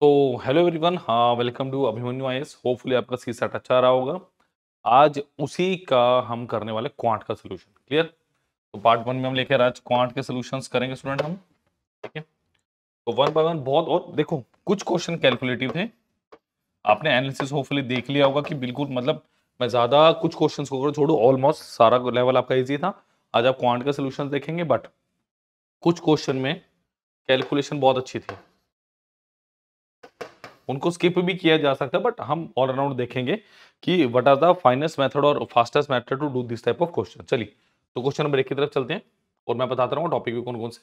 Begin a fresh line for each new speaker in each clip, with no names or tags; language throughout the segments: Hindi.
तो हेलो एवरीवन हाँ welcome to Abhimanyu I hopefully आपका सी सेट अच्छा रहा होगा आज उसी का हम करने वाले क्वांट का सोल्यूशन क्लियर तो पार्ट वन में हम लेकर आज क्वांट के सोल्यूशंस करेंगे स्टूडेंट हम ठीक है तो वन बाय वन बहुत और देखो कुछ क्वेश्चन कैलकुलेटिव थे आपने एनालिसिस होपफुली देख लिया होगा कि बिल्कुल मतलब मैं ज़्यादा कुछ क्वेश्चन को छोड़ू ऑलमोस्ट सारा लेवल आपका ईजी था आज आप क्वांट का सोल्यूशन देखेंगे बट कुछ क्वेश्चन में कैलकुलेशन बहुत अच्छी थी उनको स्किप भी किया जा सकता है बट हम ऑल अराउंड देखेंगे कि what are the finest method और fastest method to do this type of question चलिए तो क्वेश्चन नंबर एक की तरफ चलते हैं और मैं बताता रहा टॉपिक भी कौन कौन से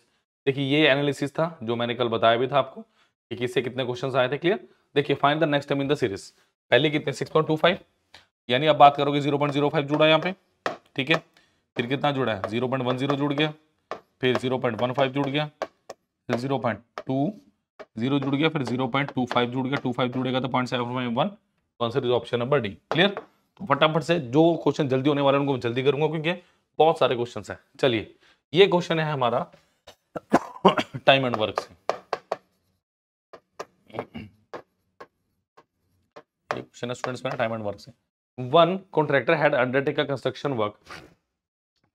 देखिए ये एनालिसिस था जो मैंने कल बताया भी था आपको कि किससे कितने क्वेश्चन आए थे क्लियर देखिए fine the next time in the series पहले कितने सिक्स पॉइंट टू फाइव यानी आप बात करोगे जीरो पॉइंट जीरो फाइव जुड़ा यहाँ पे ठीक है फिर कितना जुड़ा है जीरो पॉइंट वन जीरो जुड़ गया फिर जीरो पॉइंट वन फाइव जुड़ गया फिर जीरो पॉइंट टू जीरो जुड़ गया फिर जीरो पॉइंट टू फाइव जुड़ गया टू फाइव जुड़ेगा तो पॉइंट सेवन फाइव वन तो answer is option number D clear तो फटाफट से जो क्वेश्चन जल्दी होने वाले उनको मैं जल्दी करूंगा क्योंकि बहुत सारे क्वेश्चन हैं चलिए ये क्वेश्चन है हमारा टाइम एंड वर्क से स्टूडेंट्स टाइम एंड वर्क से one contractor had undertake construction work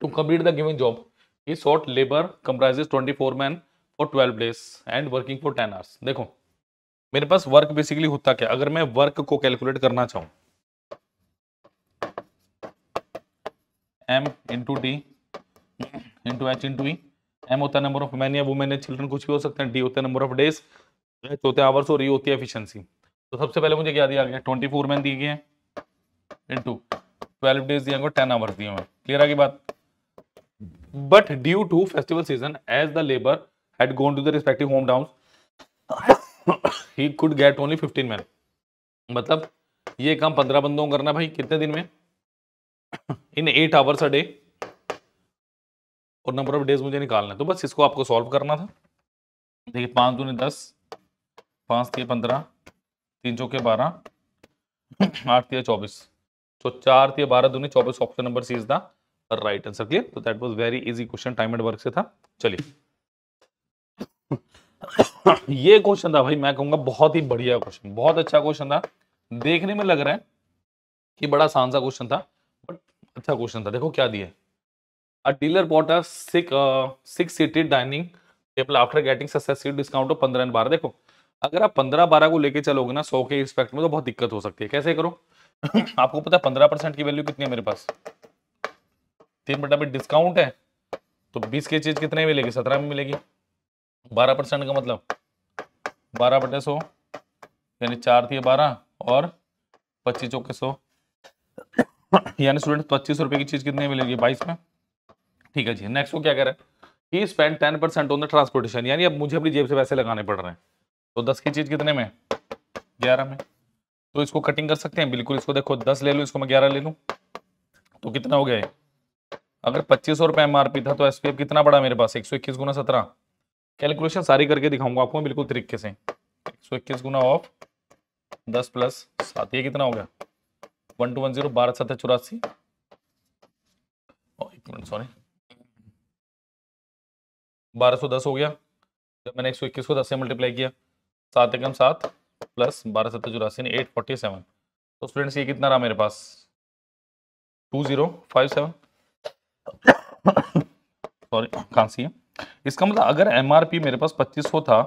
to complete the given job he labour 24 man for twelve days and working for ten hours देखो मेरे पास वर्क बेसिकली होता क्या अगर मैं वर्क को कैलकुलेट करना चाहूं M into D into H into M होता है नंबर ऑफ मैन या वुमेन या चिल्ड्रन कुछ भी हो सकते हैं डी होता है नंबर ऑफ डेज एच होते हैं आवर्स और ई e होती है एफिशिएंसी तो सबसे पहले मुझे क्या दिया गया ट्वेंटी फोर मैन दिए गए हैं इंटू ट्वेल्व डेज दिया गया टेन आवर्स दिए हुए क्लियर आगे बात but due to festival season as the labour had gone to the respective home towns he could get only 15 men मतलब ये काम पंद्रह बंदों को करना भाई कितने दिन में in eight hours a day और नंबर ऑफ डेज मुझे निकालना है तो बस इसको आपको सॉल्व करना था देखिए पाँच दो ने दस पाँच तीन पंद्रह तीन चौके बारह आठ तीन चौबीस तो चार तीन बारह दो ने चौबीस option number C is the right answer clear तो that was very easy question time and work से था चलिए ये क्वेश्चन था भाई मैं कहूंगा बहुत ही बढ़िया क्वेश्चन बहुत अच्छा क्वेश्चन था देखने में लग रहा है कि बड़ा आसान सा क्वेश्चन था बट अच्छा क्वेश्चन था देखो क्या दिया a dealer bought a six uh, six seated dining table after getting success seat देखो अगर आप पंद्रह बारह को लेके चलोगे ना सौ के रिस्पेक्ट में तो बहुत दिक्कत हो सकती है कैसे करो आपको पता है पंद्रह परसेंट की वैल्यू कितनी है मेरे पास तीन बटा में डिस्काउंट है तो बीस के चीज कितने में मिलेगी सत्रह में मिलेगी बारह परसेंट का मतलब बारह बटे सौ यानी चार थी बारह और पच्चीस चौके सौ यानी स्टूडेंट पच्चीस रुपए की चीज़ कितनी मिलेगी बाईस में ठीक है जी नेक्स्ट वो क्या कह he spend ten percent on the transportation यानी अब मुझे अपनी जेब से पैसे लगाने पड़ रहे हैं तो दस की चीज़ कितने में ग्यारह में तो इसको कटिंग कर सकते हैं बिल्कुल इसको देखो दस ले लूँ इसको मैं ग्यारह ले लूँ तो कितना हो गया है अगर पच्चीस सौ रुपये एम था तो एस कितना पड़ा मेरे पास एक सौ इक्कीस गुना सत्रह कैलकुलेशन सारी करके दिखाऊंगा आपको बिल्कुल तरीके से एक सौ इक्कीस गुना ऑफ दस प्लस सात ये कितना हो गया वन टू वन जीरो बारह सत्तर चौरासी एक मिनट सॉरी बारह सौ दस हो गया जब मैंने एक सौ इक्कीस को दस से मल्टीप्लाई किया सात एकम सात प्लस बारह सत्तर चौरासी ने एट फोर्टी सेवन तो स्टूडेंट्स ये कितना रहा मेरे पास two zero five seven sorry कहाँ सी है इसका मतलब अगर एम मेरे पास पच्चीस था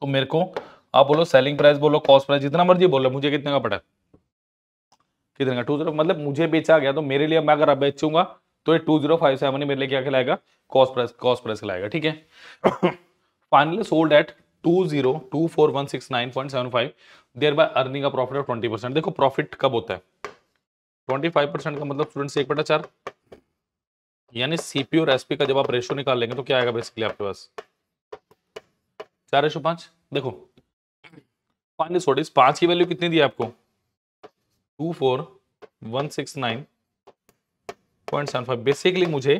तो मेरे को आप बोलो सेलिंग प्राइस बोलो कॉस्ट प्राइस जितना मर्जी बोलो मुझे कितने का पड़ा कितने का टू जीरो मतलब मुझे बेचा गया तो मेरे लिए मैं अगर अब बेचूंगा तो ये टू जीरो फाइव सेवन मेरे लिए क्या खिलाएगा कॉस्ट प्राइस कॉस्ट प्राइस खिलाएगा ठीक है finally sold at two zero two four one six nine point seven five thereby earning profit of twenty देखो प्रॉफिट कब होता है ट्वेंटी का मतलब स्टूडेंट एक बटा चार यानी सीपी और एसपी का जब आप रेशो निकाल लेंगे तो क्या आएगा बेसिकली आपके पास चार रेशो पांच देखो पांच ने सोडिस पांच की वैल्यू कितनी दी आपको two four one six nine point seven five basically मुझे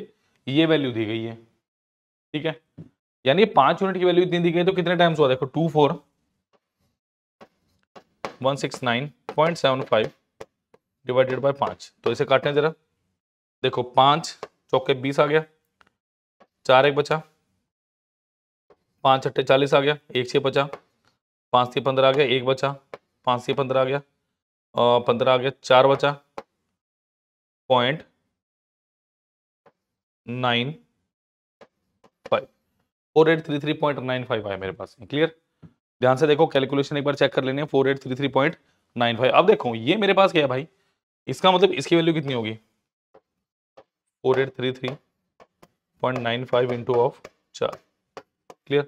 ये वैल्यू दी गई है ठीक है यानी पांच यूनिट की वैल्यू इतनी दी गई तो कितने टाइम्स हुआ देखो two four one six nine point seven five divided by पांच तो इसे काटें जरा देखो पांच चौके बीस आ गया चार एक बचा पाँच छठे चालीस आ गया एक छः बचा पाँच से पंद्रह आ गया एक बचा पाँच से पंद्रह आ गया और पंद्रह आ गया चार बचा point nine five four eight three three point nine five आया मेरे पास क्लियर ध्यान से देखो कैलकुलेशन एक बार चेक कर लेने four eight three three point nine five अब देखो ये मेरे पास क्या है भाई इसका मतलब इसकी वैल्यू कितनी होगी four eight three three point nine five into of चार क्लियर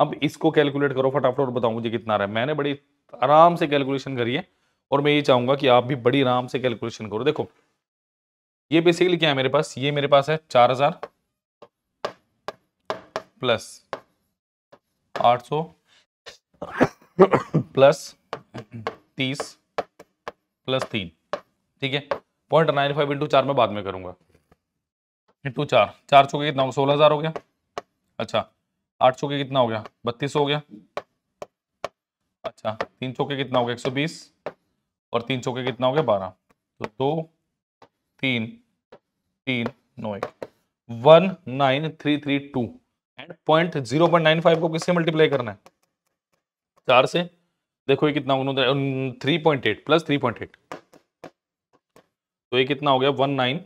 अब इसको कैलकुलेट करो फटाफट और बताओ मुझे कितना रहा है मैंने बड़ी आराम से कैलकुलेशन करी है और मैं ये चाहूंगा कि आप भी बड़ी आराम से कैलकुलेशन करो देखो ये बेसिकली क्या है मेरे पास ये मेरे पास है चार हजार प्लस आठ सौ प्लस तीस प्लस तीन ठीक है पॉइंट नाइन फाइव इंटू चार में बाद में करूंगा इंटू चार चार चौके कितना हो सोलह हजार हो गया अच्छा आठ चौके कितना हो गया बत्तीस हो गया अच्छा तीन चौके कितना हो गया एक सौ बीस और तीन चौके कितना हो गया बारह तो दो तीन तीन नौ एक one nine three three two and point zero point nine five को किससे मल्टीप्लाई करना है चार से देखो ये कितना होगा three point eight plus three point eight तो ये कितना हो गया one nine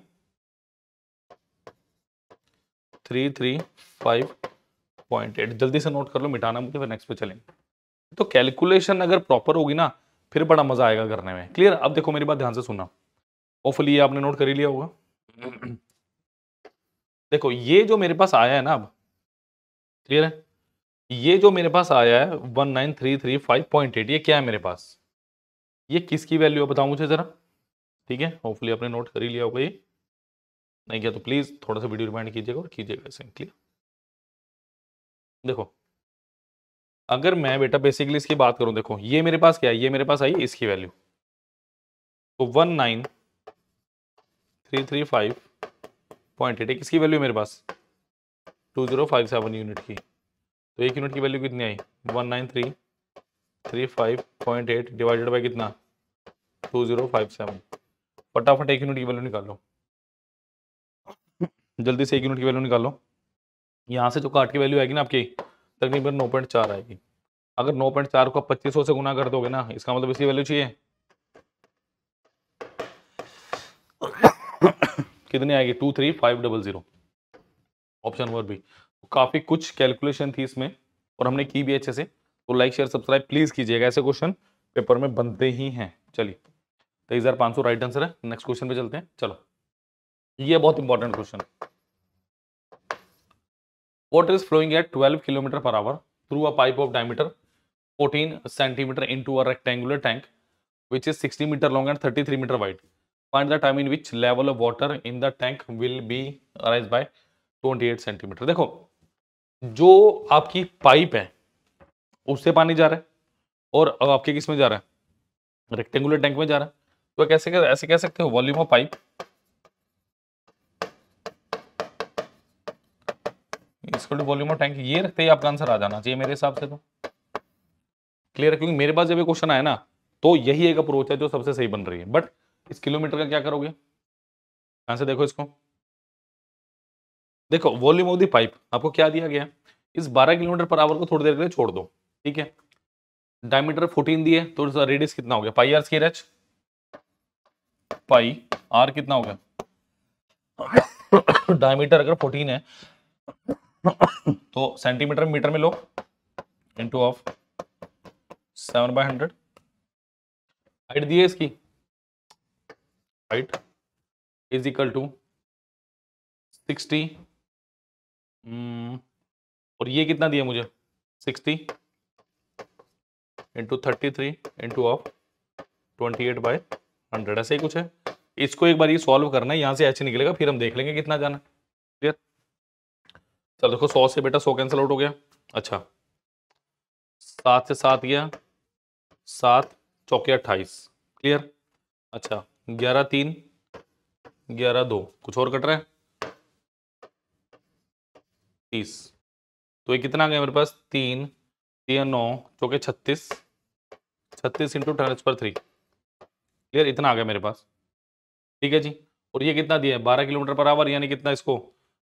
three three five point eight जल्दी से नोट कर लो मिटाना मुझे फिर नेक्स्ट पे चलेंगे तो कैलकुलेशन अगर प्रॉपर होगी ना फिर बड़ा मज़ा आएगा करने में क्लियर अब देखो मेरी बात ध्यान से सुना ओफली ये आपने नोट कर ही लिया होगा देखो ये जो मेरे पास आया है ना अब क्लियर है ये जो मेरे पास आया है one nine three three five point eight ये क्या है मेरे पास ये किसकी वैल्यू है बताओ मुझे ज़रा ठीक है होपफुली आपने नोट कर ही लिया होगा ये नहीं किया तो प्लीज़ थोड़ा सा वीडियो रिमाइंड कीजिएगा और कीजिएगा इसे क्लियर देखो अगर मैं बेटा बेसिकली इसकी बात करूं देखो ये मेरे पास क्या है ये मेरे पास आई इसकी वैल्यू तो one nine three three five point eight इसकी वैल्यू मेरे पास two zero five seven unit की तो एक यूनिट की वैल्यू कितनी आई one nine three three five point eight divided by कितना टू जीरो फाइव सेवन फटाफट एक यूनिट की वैल्यू निकालो जल्दी से एक यूनिट की वैल्यू निकालो यहाँ से जो काट की वैल्यू आएगी ना आपकी तकरीबन नौ पॉइंट चार आएगी अगर नौ पॉइंट चार को आप पच्चीस सौ से गुना कर दोगे ना इसका मतलब इसकी वैल्यू चाहिए कितनी आएगी two three five double zero option number तो काफ़ी कुछ कैलकुलेशन थी इसमें और हमने की भी अच्छे से तो लाइक शेयर सब्सक्राइब प्लीज़ कीजिएगा ऐसे क्वेश्चन पेपर में बनते ही हैं चलिए तेईस तो हज़ार पाँच सौ राइट आंसर है नेक्स्ट क्वेश्चन पे चलते हैं चलो ये बहुत इंपॉर्टेंट क्वेश्चन है water is flowing at 12 kilometre per hour through a pipe of diameter 14 centimetre into a rectangular tank which is 60 metre long and 33 metre wide find the time in which level of water in the tank will be arise by 28 centimetre देखो जो आपकी पाइप है उससे पानी जा रहा है और अब आपके किस में जा रहा है रेक्टेंगुलर टैंक में जा रहा है तो कैसे ऐसे कह सकते हो वॉल्यूम ऑफ पाइप इसको वॉल्यूम ऑफ टैंक ये रखते ही आपका आंसर आ जाना चाहिए मेरे हिसाब से तो क्लियर क्योंकि मेरे पास जब ये क्वेश्चन आया ना तो यही एक अप्रोच है जो सबसे सही बन रही है बट इस किलोमीटर का क्या करोगे ध्यान से देखो इसको देखो वॉल्यूम ऑफ दी पाइप आपको क्या दिया गया इस 12 किलोमीटर पर आवर को थोड़ी देर के लिए छोड़ दो ठीक है डायमीटर 14 दिए तो रेडियस कितना हो गया pi r square h pi r कितना हो गया डायमीटर अगर 14 है तो सेंटीमीटर मीटर में लो into of seven by hundred height दी है इसकी height is equal to sixty और ये कितना दिया मुझे sixty into thirty three into of twenty eight by hundred ऐसे ही कुछ है इसको एक बार ये सॉल्व करना है यहाँ से ऐसे निकलेगा फिर हम देख लेंगे कितना जाना चल देखो सौ से बेटा सौ कैंसिल आउट हो गया अच्छा सात से सात गया सात चौके अट्ठाईस क्लियर अच्छा ग्यारह तीन ग्यारह दो कुछ और कट रहा है तीस तो ये कितना आ गया मेरे पास तीन तीन नौ चौके छत्तीस छत्तीस इंटू पर थ्री क्लियर इतना आ गया मेरे पास ठीक है जी और ये कितना दिया है बारह किलोमीटर पर आवर यानी कितना इसको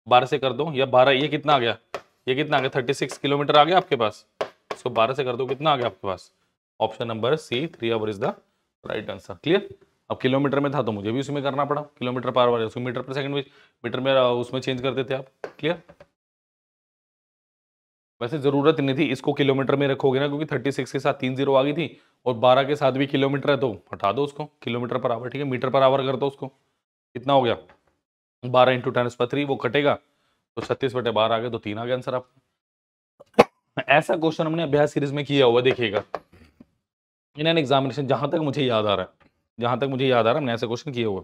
बारह से कर दो या बारह ये कितना आ गया ये कितना आ गया थर्टी सिक्स किलोमीटर आ गया आपके पास इसको बारह से कर दो कितना आ गया आपके पास option number C three hour is the right answer clear अब किलोमीटर में था तो मुझे भी उसमें करना पड़ा किलोमीटर पर आवर उसमें मीटर पर सेकंड में मीटर में उसमें चेंज करते थे आप क्लियर वैसे ज़रूरत नहीं थी इसको किलोमीटर में रखोगे ना क्योंकि थर्टी सिक्स के साथ तीन जीरो आ गई थी और बारह के साथ भी किलोमीटर है तो हटा दो उसको किलोमीटर पर आवर ठीक है मीटर पर आवर कर दो उसको कितना हो गया बारह इंटू टेन पर थ्री वो कटेगा तो छत्तीस बटे बारह आ गए तो तीन आ गए आंसर आपका ऐसा क्वेश्चन हमने अभ्यास सीरीज में किया हुआ देखिएगा इन एग्जामिनेशन जहां तक मुझे याद आ रहा है जहां तक मुझे याद आ रहा है हमने ऐसा क्वेश्चन किया हुआ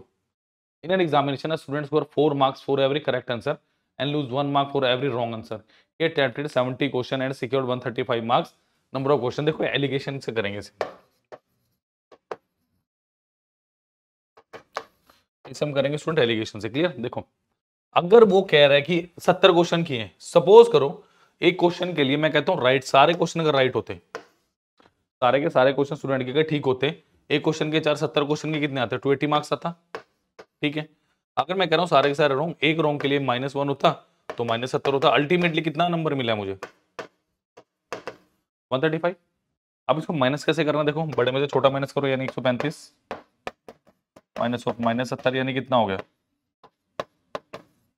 in an examination students for four marks for every correct answer and lose one mark for every wrong answer ये tempted seventy question and secured one thirty five marks number of question देखो एलिगेशन से करेंगे इसे इसे हम करेंगे स्टूडेंट एलिगेशन से क्लियर देखो अगर वो कह रहा है कि सत्तर क्वेश्चन किए हैं सपोज करो एक क्वेश्चन के लिए मैं कहता हूँ राइट सारे क्वेश्चन अगर राइट होते सारे के सारे क्वेश्चन स्टूडेंट के अगर ठीक होते एक क्वेश्चन के चार सत्तर क्वेश्चन के कितने आते ट्वेंटी मार्क्स आता ठीक है अगर मैं कह रहा हूँ सारे के सारे रॉन्ग एक रॉन्ग के लिए माइनस वन होता तो माइनस सत्तर होता अल्टीमेटली कितना नंबर मिला मुझे वन थर्टी फाइव अब इसको माइनस कैसे करना देखो बड़े में से छोटा माइनस करो यानी एक सौ पैंतीस माइनस ऑफ माइनस सत्तर यानी कितना हो गया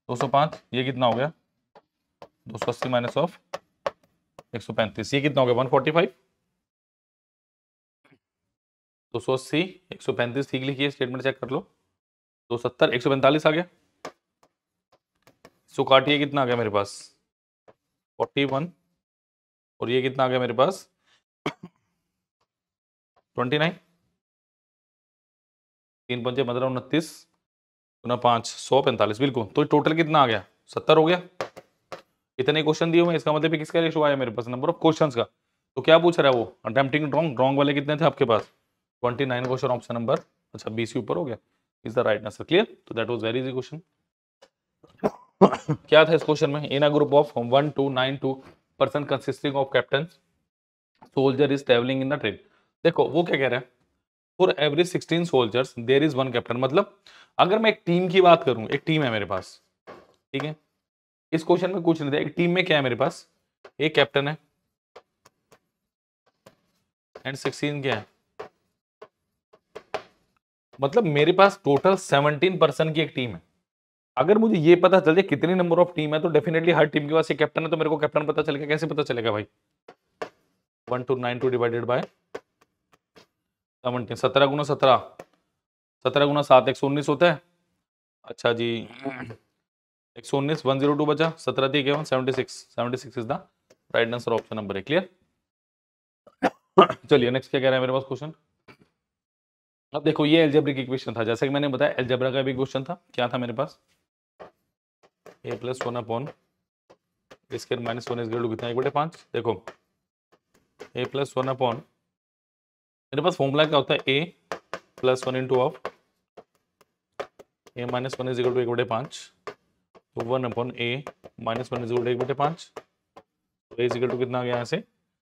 दो सौ पाँच ये कितना हो गया दो सौ अस्सी माइनस ऑफ एक सौ पैंतीस ये कितना हो गया वन फोर्टी फाइव दो सौ अस्सी एक सौ पैंतीस ठीक लिखिए स्टेटमेंट चेक कर लो दो सत्तर एक सौ पैंतालीस आ गया इसको काटिए कितना आ गया मेरे पास फोर्टी वन और ये कितना आ गया मेरे पास ट्वेंटी नाइन तीन पंचे पंद्रह उनतीस उन्ना पाँच सौ पैंतालीस बिल्कुल तो टोटल कितना आ गया सत्तर हो गया इतने क्वेश्चन दिए हुए इसका मतलब भी किसका रेशो आया मेरे पास नंबर ऑफ क्वेश्चन का तो क्या पूछ रहा है वो अटेम्प्टिंग रॉन्ग रॉन्ग वाले कितने थे आपके पास twenty nine question option number अच्छा बीस के ऊपर हो गया is the right answer clear तो that was very easy question क्या था इस क्वेश्चन में in a group of one two nine two person consisting of captain soldier is travelling in the train देखो वो क्या कह रहे हैं for every sixteen soldiers there is one captain मतलब अगर मैं एक टीम की बात करूं एक टीम है मेरे पास ठीक है इस क्वेश्चन में कुछ नहीं था एक टीम में क्या है मेरे पास एक कैप्टन है एंड सिक्सटीन क्या है मतलब मेरे पास टोटल सेवनटीन पर्सन की एक टीम है अगर मुझे ये पता चल जाए कितनी नंबर ऑफ टीम है तो डेफिनेटली हर टीम के पास एक कैप्टन है तो मेरे को कैप्टन पता चलेगा कैसे पता चलेगा भाई one two nine two divided by क्या सत्रह गुना सत्रह सत्रह गुना सात एक सौ उन्नीस होता है अच्छा जी एक सौ उन्नीस वन जीरो टू बचा सत्रह थी केवन seventy six seventy six is the right answer option number है क्लियर चलिए नेक्स्ट क्या कह रहा है मेरे पास क्वेश्चन अब देखो ये एल्जेब्रिक इक्वेशन था जैसे कि मैंने बताया एल्जेब्रा का भी क्वेश्चन था क्या था मेरे पास ए प्लस वन अपॉन इसके माइनस वन इज टू कितना एक बटे पाँच देखो ए प्लस वन अपॉन मेरे पास फॉर्मूला क्या होता है A plus one into of A minus one is to एक बटे पाँच तो one upon A minus one is to एक बटे पाँच तो ए इक्वल टू कितना आ गया यहाँ से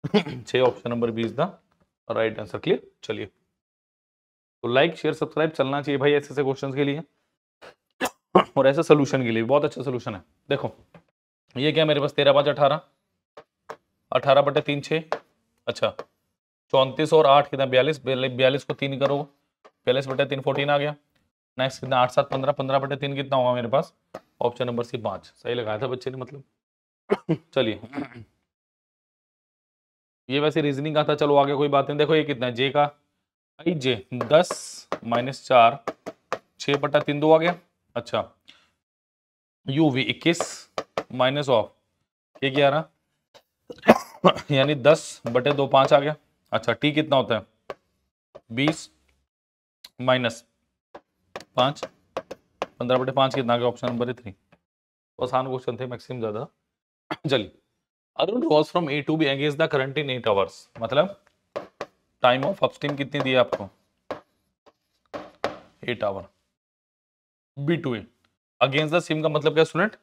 छः option number B is the right answer clear चलिए तो लाइक शेयर सब्सक्राइब चलना चाहिए भाई ऐसे ऐसे क्वेश्चन के लिए और ऐसे सोल्यूशन के लिए बहुत अच्छा सोल्यूशन है देखो ये क्या मेरे पास तेरह पाँच अठारह अठारह बटे तीन छः अच्छा चौंतीस और आठ कितना बयालीस बयालीस को तीन करो बयालीस बटे तीन फोर्टीन आ गया नेक्स्ट कितना आठ सात पंद्रह पंद्रह बटे तीन कितना होगा मेरे पास ऑप्शन नंबर सी पाँच सही लगाया था बच्चे ने मतलब चलिए ये वैसे रीजनिंग का था चलो आगे कोई बात नहीं देखो ये कितना जे का आई जे दस माइनस चार छः बटा तीन दो आ गया अच्छा यू वी इक्कीस माइनस ऑफ ये ग्यारह यानी दस बटे दो पाँच आ गया अच्छा टी कितना होता है बीस माइनस पाँच पंद्रह बटे पाँच कितना का ऑप्शन नंबर है थ्री तो आसान क्वेश्चन थे मैक्सिमम ज़्यादा चलिए Arun was from A to B engage the current in eight hours मतलब टाइम ऑफ अपस्ट्रीम कितनी दी आपको eight hour B to A against the सिम का मतलब क्या स्टूडेंट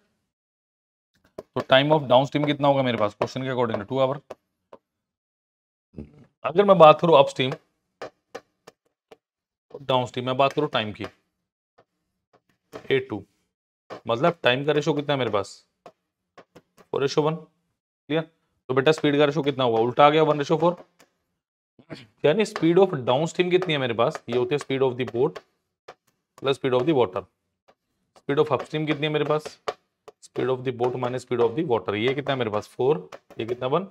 तो टाइम ऑफ डाउन स्ट्रीम कितना होगा मेरे पास क्वेश्चन के अकॉर्डिंग टू आवर अगर मैं बात करूं अपस्ट्रीम डाउन स्ट्रीम मैं बात करूं टाइम की ए टू मतलब टाइम का रेशो कितना है मेरे पास फोर रेशो वन क्लियर तो बेटा स्पीड का रेशो कितना हुआ उल्टा आ गया वन रेशो फोर यानी स्पीड ऑफ डाउन स्ट्रीम कितनी है मेरे पास ये होती है speed of the boat plus speed of the water speed of upstream कितनी है मेरे पास speed of the boat minus speed of the water ये कितना है मेरे पास फोर ये कितना वन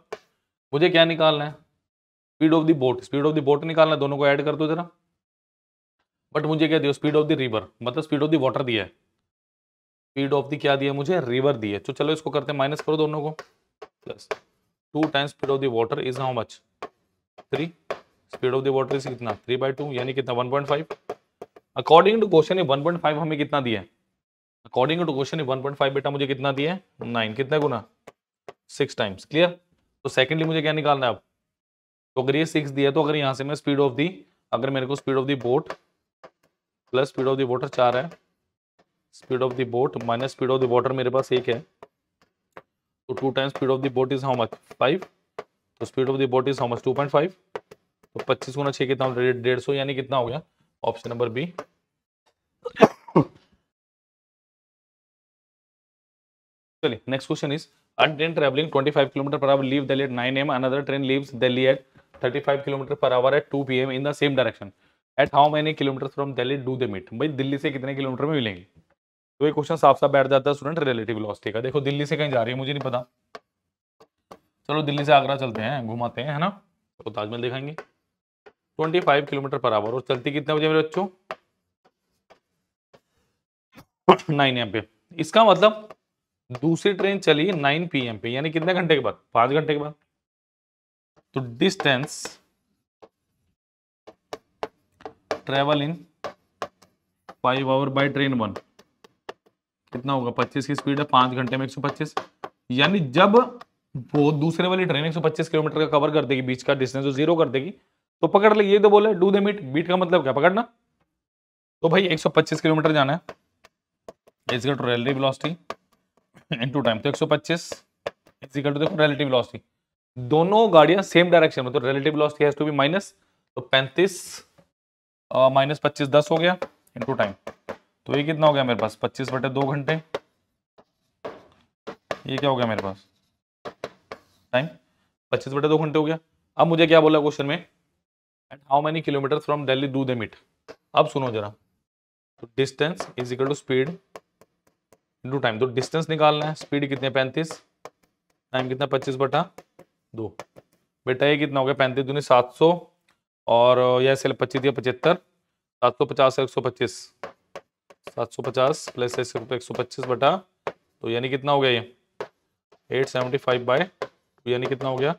मुझे क्या निकालना है speed of the boat speed of the boat निकालना दोनों को ऐड कर दो जरा बट मुझे क्या दिया स्पीड ऑफ द रिवर मतलब स्पीड ऑफ द वाटर दिया है स्पीड ऑफ द क्या दिया मुझे रिवर दिया तो चलो इसको करते हैं माइनस करो दोनों को plus two times speed of the water is how much three speed of the water is कितना थ्री बाई टू यानी कितना one point five according to question one point five हमें कितना दिया है according to question one point five बेटा मुझे कितना दिया है नाइन कितना गुना सिक्स टाइम्स क्लियर तो सेकेंडली मुझे क्या निकालना है अब तो अगर ये सिक्स दिया तो अगर यहाँ से मैं स्पीड ऑफ दी अगर मेरे को speed of the boat plus speed of the water चार है speed of the boat minus speed of the water मेरे पास एक है तो two times speed of the boat is how much five तो speed of the boat is how much two point five तो पच्चीस गुना छः कितना डेढ़ सौ यानी कितना हो गया ऑप्शन नंबर बी चलिए next question is a train travelling twenty five kilometre per hour leave Delhi at nine AM another train leaves Delhi at 35 kilometre per hour at 2 PM in the same direction at how many kilometre from Delhi do they meet भाई दिल्ली से कितने किलोमीटर में मिलेंगे तो ये क्वेश्चन साफ साफ बैठ जाता है स्टूडेंट रिलेटिव लॉस्टी का देखो दिल्ली से कहीं जा रही है मुझे नहीं पता चलो दिल्ली से आगरा चलते हैं घुमाते हैं है ना तो ताजमहल दिखाएंगे 25 किलोमीटर पर आवर और चलती कितने बजे मेरे बच्चों नाइन एम पे इसका मतलब दूसरी ट्रेन चली नाइन पी एम पे यानी कितने घंटे के बाद पांच घंटे के बाद तो distance travel in five hour by train one कितना होगा 25 की स्पीड है पांच घंटे में 125 यानी जब वो दूसरे वाली ट्रेन 125 किलोमीटर का कवर कर देगी बीच का डिस्टेंस जो जीरो कर देगी तो पकड़ ले ये तो बोले डू दे मीट बीट का मतलब क्या पकड़ना तो भाई 125 किलोमीटर जाना है is equal to relative velocity into time तो एक 125 इजिकल टू देखो रेलिटी वेलोसिटी दोनों गाड़ियां सेम डायरेक्शन में तो relative velocity has to be minus तो 35 माइनस पच्चीस दस हो गया इनटू टाइम तो ये कितना हो गया मेरे पास 25 बटे दो घंटे ये क्या हो गया मेरे पास टाइम 25 बटे दो घंटे हो गया अब मुझे क्या बोला क्वेश्चन में and how many kilometre from Delhi do they meet अब सुनो जरा तो distance is equal to speed into time तो डिस्टेंस निकालना है स्पीड कितने पैंतीस टाइम कितना पच्चीस बटा दो बेटा ये कितना हो गया पैंतीस दूनी सात सौ और यह सेल पच्चीस या पचहत्तर सात सौ पचास एक सौ पच्चीस सात सौ पचास प्लस एक सौ पच्चीस बटा तो यानी कितना हो गया ये एट सेवेंटी फाइव बाय तो यानी कितना हो गया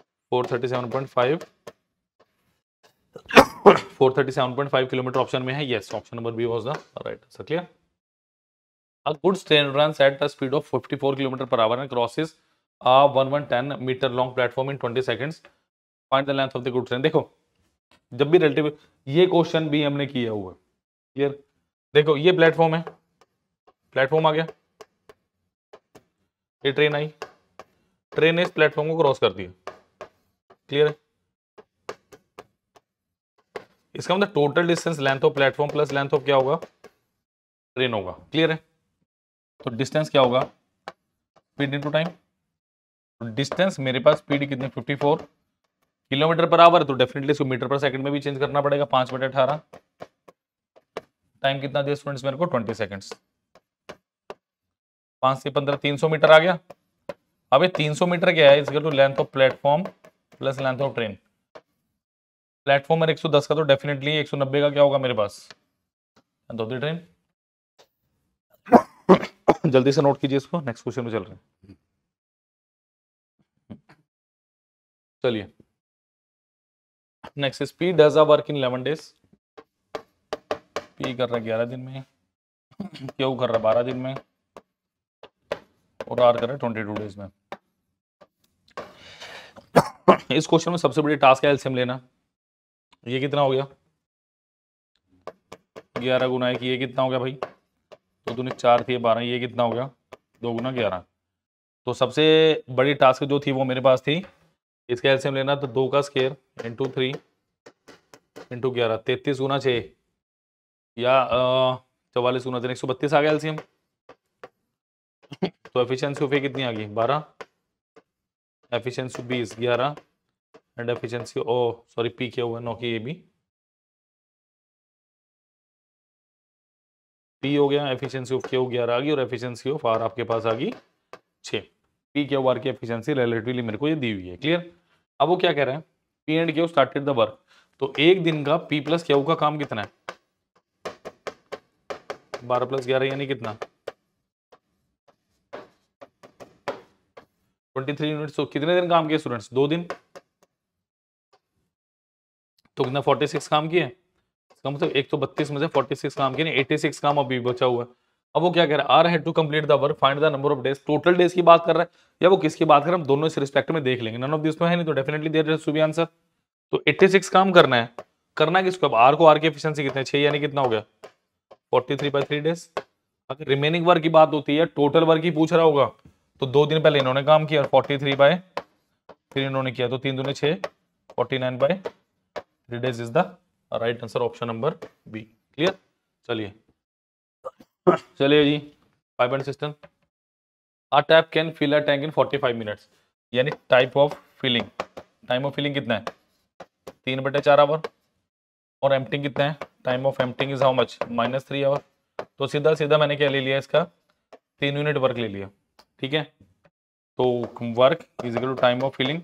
four thirty seven point five four thirty seven point five kilometre option में है yes option number B was the right sir clear A goods train runs at a speed of 54 kilometre per hour and crosses one one ten metre long platform in twenty seconds find the length of the good train देखो जब भी रिलेटिव ये क्वेश्चन भी हमने किया हुआ है क्लियर देखो ये प्लेटफॉर्म है प्लेटफॉर्म आ गया ये ट्रेन आई ट्रेन ने इस प्लेटफॉर्म को क्रॉस कर दिया क्लियर है इसका मतलब total distance length of platform plus length of क्या होगा ट्रेन होगा क्लियर है तो डिस्टेंस क्या होगा स्पीड इनटू टाइम डिस्टेंस मेरे पास स्पीड कितनी 54 किलोमीटर पर आवर तो डेफिनेटली इसको मीटर पर सेकंड में भी चेंज करना पड़ेगा पांच बटे अठारह टाइम कितना दिया स्टूडेंट्स मेरे को ट्वेंटी सेकेंड्स पांच से पंद्रह तीन सौ मीटर आ गया अब ये तीन सौ मीटर क्या है इसका to length of platform plus length of train platform मेरे एक सौ दस का तो डेफिनेटली एक सौ नब्बे का क्या होगा मेरे पास दो ट्रेन जल्दी से नोट कीजिए इसको नेक्स्ट क्वेश्चन में चल रहे हैं चलिए next is P does work in eleven days P कर रहा है ग्यारह दिन में क्यू कर रहा है बारह दिन में और आर कर रहा है ट्वेंटी टू डेज में इस क्वेश्चन में सबसे बड़ी टास्क है एल्सियम लेना ये कितना हो गया ग्यारह गुना एक ये कितना हो गया भाई दो दूनी चार थी बारह ये कितना हो गया दो गुना ग्यारह तो सबसे बड़ी टास्क जो थी वो मेरे पास थी इसका एल्सियम लेना तो दो का स्केयर इंटू थ्री इंटू ग्यारह तैतीस गुना छः या चवालीस गुना तीन एक सौ बत्तीस आ गया एल्सियम तो एफिशिएंसी ऑफ ए कितनी आ गई बारह एफिशिएंसी बीस ग्यारह and efficiency oh sorry P क्या हुआ नौ की ए बी पी हो गया एफिशिएंसी ऑफ क्यू ग्यारह आ गई और एफिशिएंसी ऑफ आर आपके पास आ गई छः पी के वर्क की एफिशिएंसी रिलेटिवली मेरे को ये दी हुई है क्लियर अब वो क्या कह रहे हैं P and Q started the work तो एक दिन का पी प्लस क्यू का काम कितना है बारह प्लस ग्यारह यानी कितना ट्वेंटी थ्री यूनिट तो कितने दिन काम किए स्टूडेंट्स दो दिन तो कितना फोर्टी सिक्स काम किए कम मतलब से एक सौ बत्तीस में से फोर्टी सिक्स काम किए एटी सिक्स काम अभी बचा हुआ है अब वो क्या कह रहा है आर है to complete the work find the number of days total days की बात कर रहा है या वो किसकी बात कर रहे हैं दोनों इस रिस्पेक्ट में देख लेंगे नन ऑफ दिस में है नहीं तो डेफिनेटली देर टू आंसर तो 86 काम करना है करना किसको अब आर को आर की एफिशिएंसी कितने छह यानी कितना हो गया 43 थ्री बाई थ्री डेज अगर रिमेनिंग वर्क की बात होती है टोटल वर्क ही पूछ रहा होगा तो दो दिन पहले इन्होंने काम किया फोर्टी थ्री बाय थ्री इन्होंने किया तो तीन दूने छः forty nine by three days is the right answer option number B clear चलिए चलिए जी pipe and system a tap can fill a tank in forty five minutes यानी type of filling time of filling कितना है तीन बटे चार आवर और एम्पटिंग कितना है time of emptying is how much minus three hour तो सीधा सीधा मैंने क्या ले लिया इसका तीन यूनिट वर्क ले लिया ठीक है तो work is equal to time of filling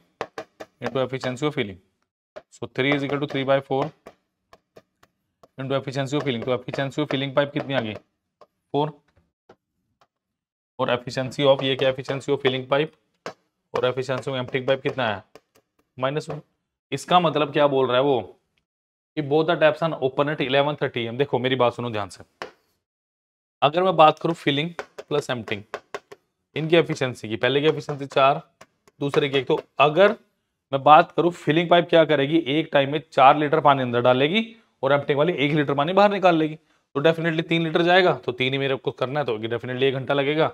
into efficiency of filling so three is equal to three by four into efficiency of filling तो एफिशियंसी ऑफ फिलिंग पाइप कितनी आ गई फोर और एफिशिएंसी ऑफ ये क्या एफिशिएंसी ऑफ फिलिंग पाइप और एफिशिएंसी ऑफ एम्प्टिक पाइप कितना है माइनस वन इसका मतलब क्या बोल रहा है वो कि both the taps on open at eleven thirty AM देखो मेरी बात सुनो ध्यान से अगर मैं बात करूँ फिलिंग प्लस एम्प्टिंग इनकी एफिशिएंसी की पहले की एफिशिएंसी चार दूसरे की एक तो अगर मैं बात करूँ फिलिंग पाइप क्या करेगी एक टाइम में चार लीटर पानी अंदर डालेगी और एम्प्टिंग वाली एक लीटर पानी बाहर निकाल लेगी तो डेफिनेटली तीन लीटर जाएगा तो तीन ही मेरे को करना है तो डेफिनेटली एक घंटा लगेगा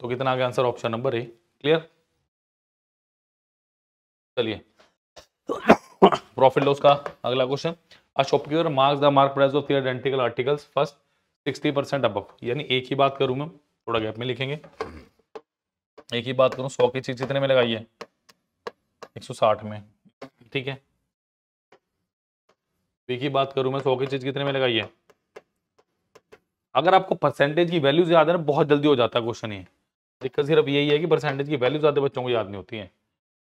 तो कितना आ गया answer option number A clear चलिए प्रॉफिट तो लॉस का अगला question a marks the mark price of identical articles first sixty percent अब यानी एक ही बात करूं मैं थोड़ा गैप में लिखेंगे एक ही बात करूं सौ की चीज़ कितने में लगाई है एक सौ साठ में ठीक है एक ही बात करूं मैं सौ की चीज़ कितने में लगाई है अगर आपको परसेंटेज की वैल्यूज याद है ना बहुत जल्दी हो जाता है क्वेश्चन ये दिक्कत सिर्फ यही है कि परसेंटेज की वैल्यू ज़्यादा बच्चों को याद नहीं होती है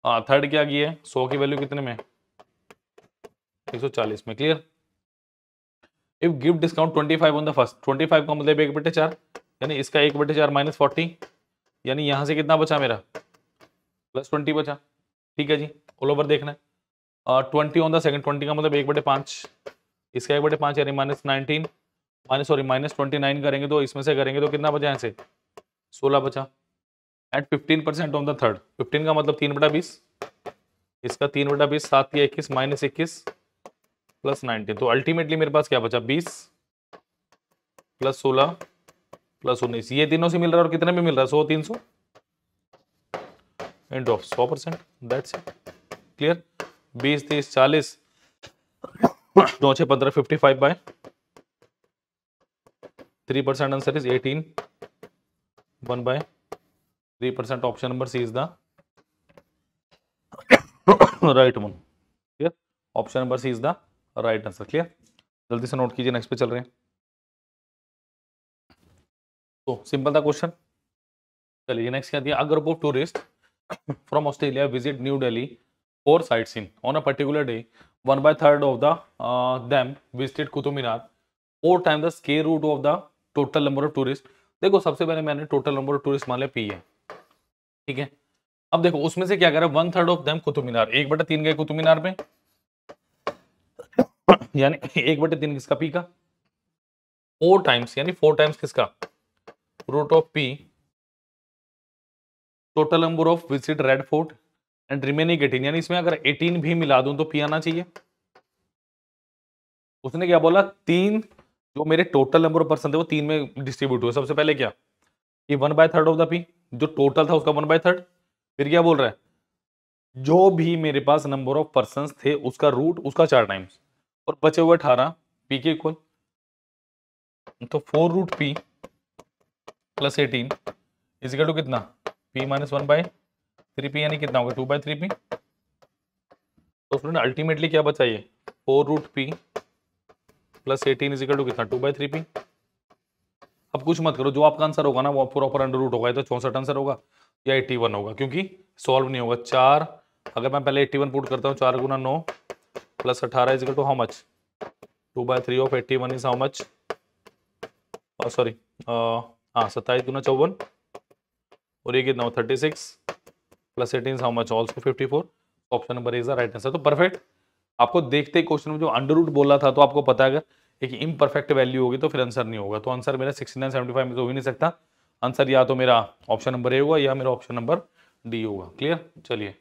हाँ थर्ड क्या की है सौ की वैल्यू कितने में एक सौ चालीस में clear if give discount twenty five on the first twenty five का मतलब एक बटे चार यानी इसका एक बटे चार माइनस फोर्टी यानी यहाँ से कितना बचा मेरा प्लस ट्वेंटी बचा ठीक है जी ऑल ओवर देखना है twenty on the second twenty का मतलब एक बटे पाँच इसका एक बटे पाँच यानी minus nineteen minus sorry minus twenty nine करेंगे तो इसमें से करेंगे तो कितना बचा यहाँ से सोलह बचा and fifteen percent on the third fifteen का मतलब तीन बटा बीस इसका तीन बटा बीस सात या इक्कीस माइनस इक्कीस प्लस नाइनटीन तो अल्टीमेटली मेरे पास क्या बचा बीस प्लस सोलह प्लस उन्नीस ये तीनों से मिल रहा है और कितने में मिल रहा है सौ तीन सौ एंड ऑफ सौ परसेंट दैट्स इट क्लियर बीस तीस चालीस नौ छः पंद्रह fifty five by three percent answer is eighteen 1 by 3 percent option number C is the right one clear option number C is the right answer clear जल्दी से नोट कीजिए नेक्स्ट पे चल रहे हैं तो सिंपल था क्वेश्चन चलिए नेक्स्ट क्या दिया अगर वो tourist from Australia visit New Delhi four sight seen on a particular day one by third of the them visited Qutub Minar four time the square root of the total number of tourist देखो सबसे पहले मैंने टोटल नंबर ऑफ टूरिस्ट मान लिया पी है ठीक है अब देखो उसमें से क्या कर रहा है one third of them Qutub Minar एक बटे तीन गए कुतुब मीनार में यानी एक बटे तीन किसका पी का फोर टाइम्स यानी फोर टाइम्स किसका root of P total number of visit Red Fort and remaining eighteen यानी इसमें अगर एटीन भी मिला दूं तो पी आना चाहिए उसने क्या बोला तीन जो मेरे टोटल नंबर ऑफ पर्सन थे वो तीन में डिस्ट्रीब्यूट हुए सबसे पहले क्या कि one by third of the P जो टोटल था उसका वन बाय थर्ड फिर क्या बोल रहा है जो भी मेरे पास नंबर ऑफ पर्सन थे उसका रूट उसका चार टाइम्स और बचे हुए अठारह पी के इक्वल तो four root P plus eighteen is equal to कितना P minus one by three P यानी कितना होगा टू बाय थ्री पी तो स्टूडेंट अल्टीमेटली क्या बचाइए four root P plus eighteen is equal to कितना टू बाई थ्री पी अब कुछ मत करो जो आपका आंसर होगा ना वो प्रॉपर अंडर रूट होगा ये तो चौंसठ आंसर होगा या एट्टी वन होगा क्योंकि सॉल्व नहीं होगा चार अगर मैं पहले एट्टी वन पुट करता हूँ चार गुना नौ प्लस अठारह is equal to how much two by three of eighty one is how much sorry हाँ सत्ताईस गुना चौवन और ये कितना हो thirty six plus eighteen how much also fifty four option number is the right answer तो परफेक्ट आपको देखते ही क्वेश्चन में जो अंडर रूट बोला था तो आपको पता अगर एक इम्परफेक्ट वैल्यू होगी तो फिर आंसर नहीं होगा तो आंसर मेरा सिक्सटी में तो हो ही नहीं सकता आंसर या तो मेरा ऑप्शन नंबर ए होगा या मेरा ऑप्शन नंबर डी होगा क्लियर चलिए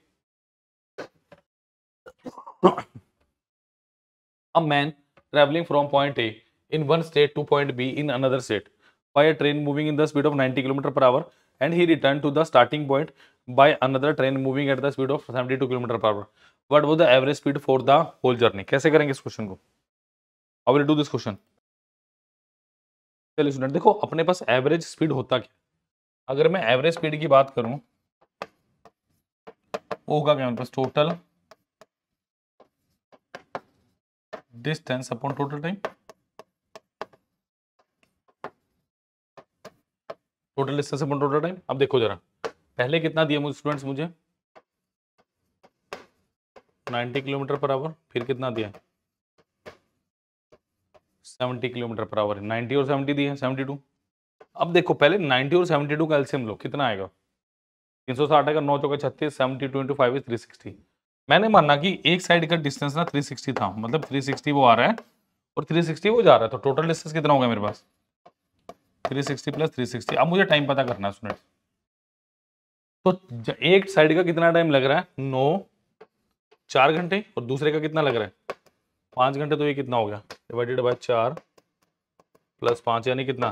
a man travelling from point A in one state to point B in another state by a train moving in the speed of ninety kilometre per hour and he return to the starting point by another train moving at the speed of 72 kilometre per hour what was the average speed for the whole journey कैसे करेंगे इस क्वेश्चन को अब डू दिस क्वेश्चन चलिए स्टूडेंट देखो अपने पास एवरेज स्पीड होता क्या अगर मैं एवरेज स्पीड की बात करूं वो होगा क्या मेरे पास total distance upon total time total distance upon total time अब देखो जरा पहले कितना दिया मुझे स्टूडेंट्स मुझे 90 किलोमीटर पर आवर फिर कितना दिया 70 किलोमीटर पर आवर 90 और 70 दिए है सेवेंटी टू अब देखो पहले 90 और 72 टू का एल्सियम लो कितना आएगा तीन सौ साठ आएगा नौ चौका छत्तीस seventy two into five three sixty मैंने माना कि एक साइड का डिस्टेंस ना 360 था मतलब 360 वो आ रहा है और 360 वो जा रहा है तो टोटल डिस्टेंस कितना होगा मेरे पास 360 सिक्सटी प्लस थ्री अब मुझे टाइम पता करना है सुनिट तो एक साइड का कितना टाइम लग रहा है नौ चार घंटे और दूसरे का कितना लग रहा है पाँच घंटे तो ये कितना हो गया डिवाइडेड बाय चार प्लस पाँच यानी कितना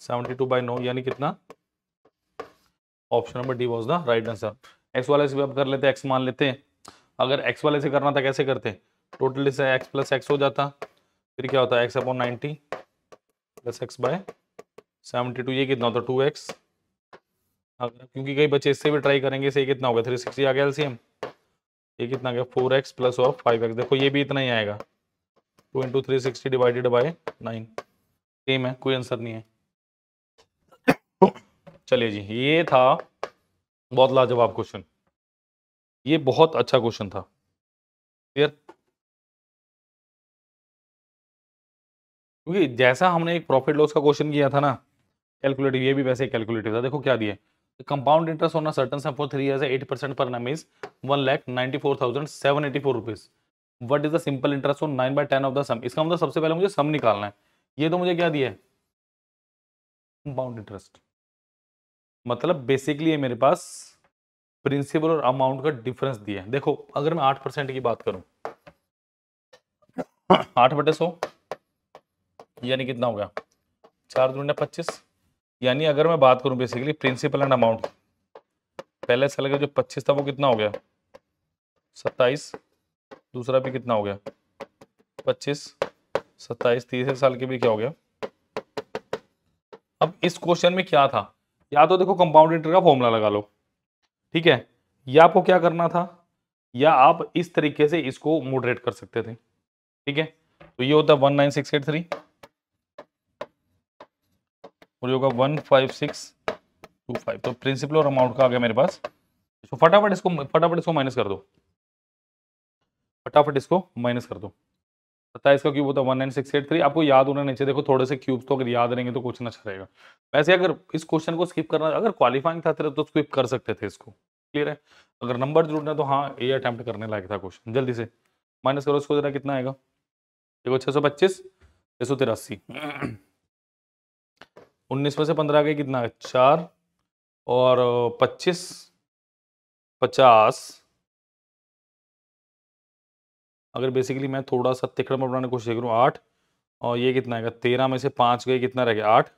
सेवेंटी टू बाई नौ यानी कितना option number D was the right answer X वाले से भी आप कर लेते एक्स मान लेते हैं अगर एक्स वाले से करना था कैसे करते टोटल से एक्स प्लस एक्स हो जाता फिर क्या होता है X upon ninety plus X by seventy two ये कितना होता टू एक्स अगर क्योंकि कई बच्चे इससे भी ट्राई करेंगे इसे कितना हो गया थ्री सिक्सटी आ गया एलसीएम ये कितना गया four X plus of five X देखो ये भी इतना ही आएगा two into three sixty divided by nine same है कोई आंसर नहीं है चलिए जी ये था बहुत लाजवाब क्वेश्चन ये बहुत अच्छा क्वेश्चन था क्लियर क्योंकि जैसा हमने एक प्रॉफिट लॉस का क्वेश्चन किया था ना कैलकुलेटिव ये भी वैसे कैलकुलेटिव था देखो क्या दिया compound interest interest certain sum for three for eight percent per eight is one lakh is four thousand seven eighty four rupees what is the simple interest on nine by ten of the sum इसका मतलब सबसे पहले मुझे सम निकालना है ये तो मुझे क्या दिया है कंपाउंड इंटरेस्ट मतलब बेसिकली ये मेरे पास प्रिंसिपल और अमाउंट का डिफरेंस दिया है देखो अगर मैं आठ परसेंट की बात करूं आठ बटे सौ यानी कितना हो गया चार दुनिया पच्चीस यानी अगर मैं बात करूं बेसिकली प्रिंसिपल एंड अमाउंट पहले साल का जो पच्चीस था वो कितना हो गया सत्ताईस दूसरा भी कितना हो गया पच्चीस सत्ताईस तीसरे साल के भी क्या हो गया अब इस क्वेश्चन में क्या था या तो देखो कंपाउंड इंटर का फॉर्मूला लगा लो ठीक है या आपको क्या करना था या आप इस तरीके से इसको मोडरेट कर सकते थे ठीक है तो ये होता है one nine six eight three और ये होगा one five six two five तो प्रिंसिपल और अमाउंट का आ गया मेरे पास तो फटाफट इसको फटाफट इसको माइनस कर दो फटाफट इसको माइनस कर दो है इसका क्यूब होता है one nine six eight three आपको याद होना नीचे देखो थोड़े से क्यूब्स तो अगर याद रहेंगे तो क्वेश्चन अच्छा रहेगा वैसे अगर इस क्वेश्चन को स्किप करना अगर क्वालिफाइंग था तो स्किप कर सकते थे इसको क्लियर है अगर नंबर जुड़ना तो हाँ ये अटैम्प्ट करने लायक था क्वेश्चन जल्दी से माइनस करो इसको जरा कितना आएगा देखो छः सौ पच्चीस छः सौ तिरासी उन्नीस में से पंद्रह गए कितना चार और पच्चीस पचास अगर बेसिकली मैं थोड़ा सा तिकड़ में बनाने की कोशिश करूँ आठ और ये कितना आएगा तेरह में से पाँच गए कितना रह गया आठ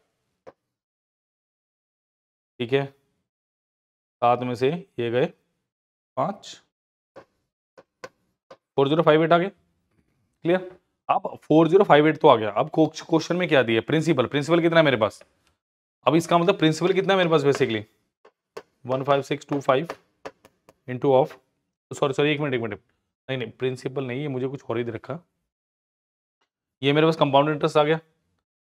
ठीक है सात में से ये गए पाँच फोर जीरो फाइव एट आ गए क्लियर अब फोर जीरो फाइव एट तो आ गया अब क्वेश्चन में क्या दिया प्रिंसिपल प्रिंसिपल कितना है मेरे पास अब इसका मतलब प्रिंसिपल कितना है मेरे पास basically one five six two five into of sorry sorry एक मिनट एक मिनट नहीं नहीं प्रिंसिपल नहीं ये मुझे कुछ और ही दे रखा ये मेरे पास कंपाउंड इंटरेस्ट आ गया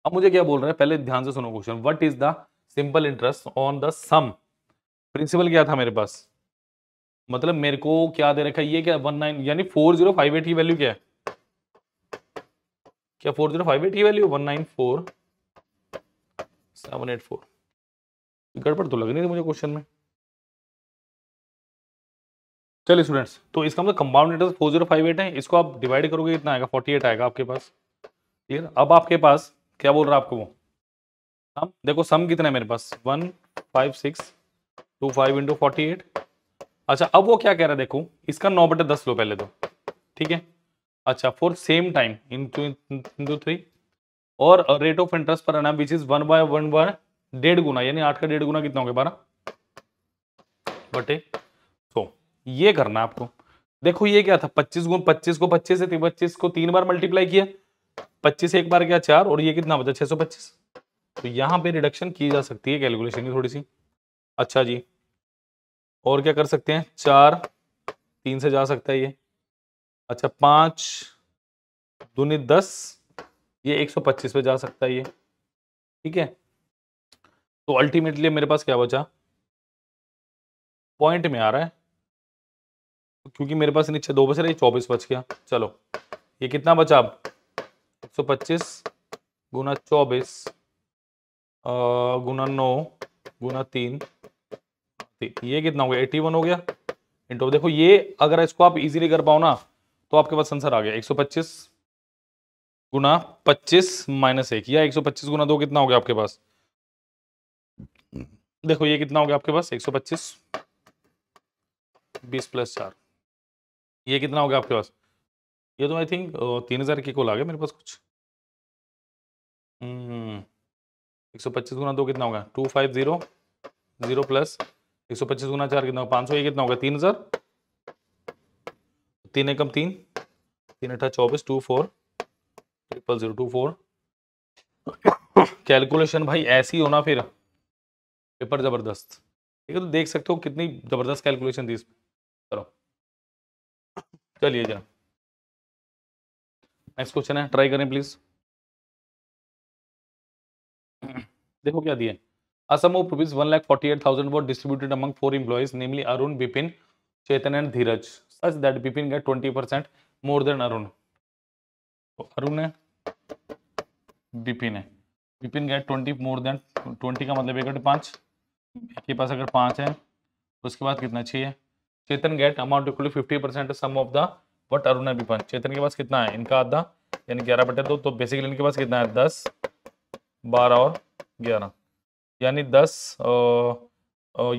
अब मुझे क्या बोल रहे हैं पहले ध्यान से सुनो question what is the simple interest on the sum principal क्या था मेरे पास मतलब मेरे को क्या दे रखा है ये क्या वन नाइन यानी फोर जीरो फाइव एट की वैल्यू क्या है क्या फोर जीरो फाइव एट की value one nine four seven eight four गड़बड़ तो लग नहीं रही मुझे क्वेश्चन में चलिए स्टूडेंट्स तो इसका मतलब compound interest four zero five eight है इसको आप डिवाइड करोगे इतना आएगा फोर्टी एट आएगा आपके पास क्लियर अब आपके पास क्या बोल रहा है आपको वो सम देखो सम कितना है मेरे पास one five six two five into forty eight अच्छा अब वो क्या कह रहा है देखो इसका नौ बटे दस लो पहले तो ठीक है अच्छा four same time into into three और रेट ऑफ इंटरेस्ट पर annum which is one by one by डेढ़ गुना यानी आठ का डेढ़ गुना कितना होगा बारह बटे सो तो ये करना आपको देखो ये क्या था पच्चीस गुण पच्चीस को पच्चीस पच्चीस को तीन बार मल्टीप्लाई किया पच्चीस एक बार क्या चार और ये कितना बचा छह सौ पच्चीस तो यहाँ पे रिडक्शन की जा सकती है कैलकुलेशन की थोड़ी सी अच्छा जी और क्या कर सकते हैं चार तीन से जा सकता है ये अच्छा पांच दूनी दस ये 125 पे जा सकता है ये ठीक है तो अल्टीमेटली मेरे पास क्या बचा पॉइंट में आ रहा है क्योंकि मेरे पास नीचे दो बच रहे चौबीस बच गया चलो ये कितना बचा अब एक सौ पच्चीस गुना चौबीस गुना नौ गुना तीन ये कितना हो गया एट्टी वन हो गया इंटो देखो ये अगर इसको आप इजीली कर पाओ ना तो आपके पास आंसर आ गया एक सौ पच्चीस गुना पच्चीस माइनस एक या एक सौ पच्चीस गुना दो कितना हो गया आपके पास देखो ये कितना हो गया आपके पास एक सौ पच्चीस बीस प्लस चार ये कितना हो गया आपके पास ये तो आई थिंक तीन हजार के कोल आ गया मेरे पास कुछ हम्म। एक सौ पच्चीस गुना दो कितना होगा two five zero zero plus एक सौ पच्चीस गुना चार कितना होगा पाँच सौ ये कितना होगा तीन हजार तीन एकम तीन तीन अठा चौबीस two four triple zero two four calculation भाई ऐसी होना फिर पेपर ज़बरदस्त ठीक है तो देख सकते हो कितनी ज़बरदस्त कैलकुलेशन थी इसमें चलो चलिए जरा नेक्स्ट क्वेश्चन है ट्राई करें प्लीज़ देखो क्या दिए a sum of rupees one lakh forty eight thousand was distributed among four employees namely Arun Bipin Chetan and Dheeraj such that Bipin get twenty percent more than Arun तो अरुण है विपिन है विपिन गया ट्वेंटी मोर देन ट्वेंटी का मतलब एक पाँच के पास अगर पाँच है तो उसके बाद कितना चाहिए Chetan get amount equal fifty percent sum of the but Arun Vipin Chetan के पास कितना है इनका आधा यानी ग्यारह बटे दो तो बेसिकली इनके पास कितना है दस बारह और ग्यारह यानी दस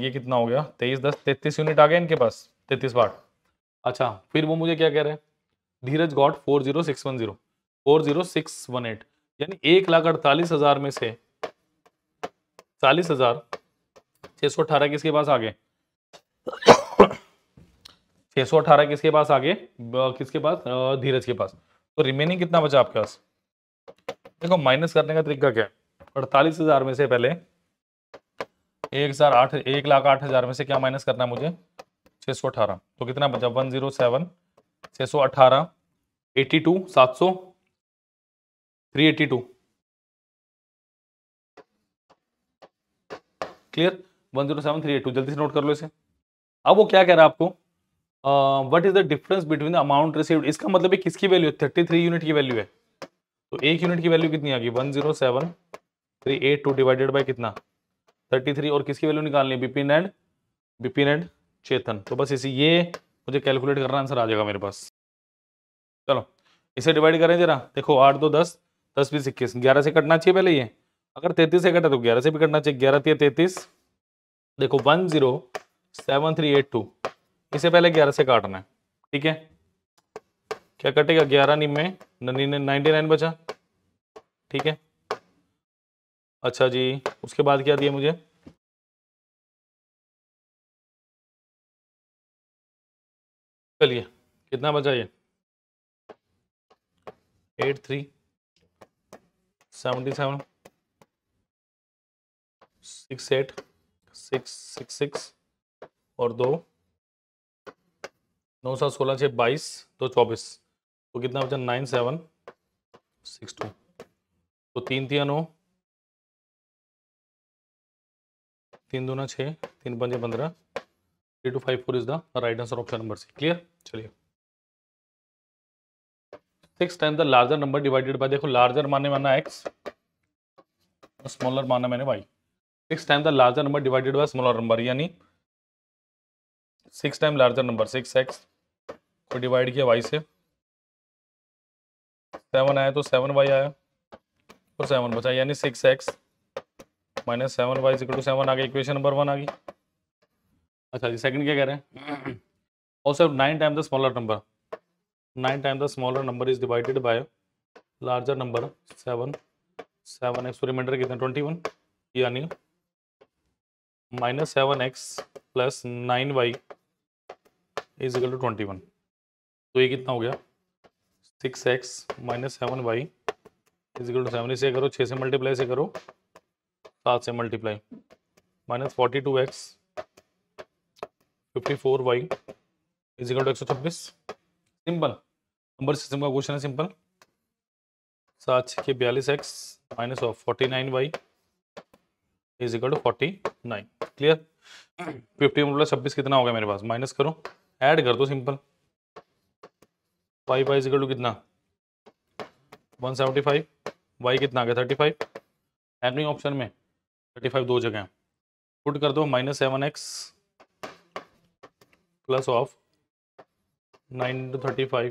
ये कितना हो गया तेईस दस तैतीस यूनिट आ गया इनके पास तैतीस वाट अच्छा फिर वो मुझे क्या कह रहे हैं Dheeraj got four zero six one zero four zero six one eight यानी एक लाख अड़तालीस हजार में से चालीस हजार छह सौ अठारह किसके पास आ गए सौ अठारह किसके पास आ गए किसके पास धीरज के पास तो रिमेनिंग कितना बचा आपके पास देखो माइनस करने का तरीका क्या है अड़तालीस हजार में से पहले एक हजार आठ एक लाख आठ हजार में से क्या माइनस करना है मुझे छह सौ अठारह तो कितना बचा वन जीरो सेवन छह सौ अठारह एटी टू सात सौ 382 क्लियर 107 382 जल्दी से नोट कर लो इसे अब वो क्या कह रहा है आपको what is the difference between the amount received इसका मतलब है किसकी वैल्यू है 33 यूनिट की वैल्यू है तो एक यूनिट की वैल्यू कितनी आ गई 107 टू डिवाइडेड बाय कितना 33 और किसकी वैल्यू निकालनी है बिपिन एंड बिपिन एंड चेतन तो बस इसी ये मुझे कैलकुलेट करना आंसर आ जाएगा मेरे पास चलो इसे डिवाइड करें जरा देखो आठ दो दस दस बीस इक्कीस ग्यारह से कटना चाहिए पहले ये अगर तैतीस से कटा तो ग्यारह से भी कटना चाहिए ग्यारह थी तैतीस देखो one zero seven three eight two इसे पहले ग्यारह से काटना है ठीक है क्या कटेगा ग्यारह में नाइन्टी नाइन बचा ठीक है अच्छा जी उसके बाद क्या दिया मुझे चलिए कितना बचा ये eight three seventy seven six eight six six six और दो नौ सात सोलह छः बाईस दो चौबीस तो कितना बचा नाइन सेवन सिक्स टू तो तीन तिया नौ तीन दो ना छः तीन पंजे पंद्रह three two five four is the right answer option number C clear चलिए six time the larger number divided by देखो लार्जर माने माना एक्स स्मॉलर माना मैंने y six time the larger number divided by smaller number यानी six time larger number six x को डिवाइड किया वाई से सेवन आया तो सेवन वाई आया और तो सेवन बचा यानी six x minus seven y equal to seven आ गया इक्वेशन नंबर वन आ गई अच्छा जी सेकंड क्या कह रहे हैं और सिर्फ nine time the smaller number nine time the smaller number is divided by larger number seven seven x remainder कितना ट्वेंटी वन यानी minus seven x plus nine y is equal to twenty one तो ये कितना हो गया six x minus seven y is equal to seven इसे करो छः से मल्टीप्लाई से करो सात से multiply minus forty two x fifty four y is equal to एक सौ छब्बीस सिंपल नंबर सिस्टम का क्वेश्चन है सिंपल सात छः बयालीस x minus of forty nine y is equal to forty nine clear fifty मतलब छब्बीस कितना हो गया मेरे पास माइनस करो ऐड कर दो simple y y equal to कितना वन सेवेंटी फाइव वाई कितना आ गया थर्टी फाइव एनवी ऑप्शन में थर्टी फाइव दो जगह पुट कर दो minus seven x plus of nine into thirty five